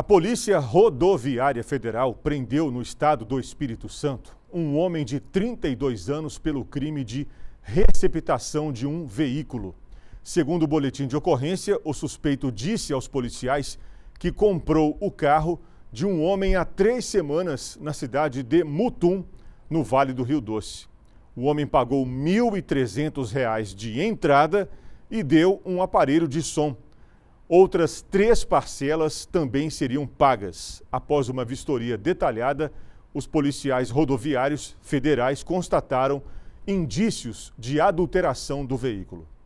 A Polícia Rodoviária Federal prendeu no estado do Espírito Santo um homem de 32 anos pelo crime de receptação de um veículo. Segundo o boletim de ocorrência, o suspeito disse aos policiais que comprou o carro de um homem há três semanas na cidade de Mutum, no Vale do Rio Doce. O homem pagou R$ 1.300 de entrada e deu um aparelho de som Outras três parcelas também seriam pagas. Após uma vistoria detalhada, os policiais rodoviários federais constataram indícios de adulteração do veículo.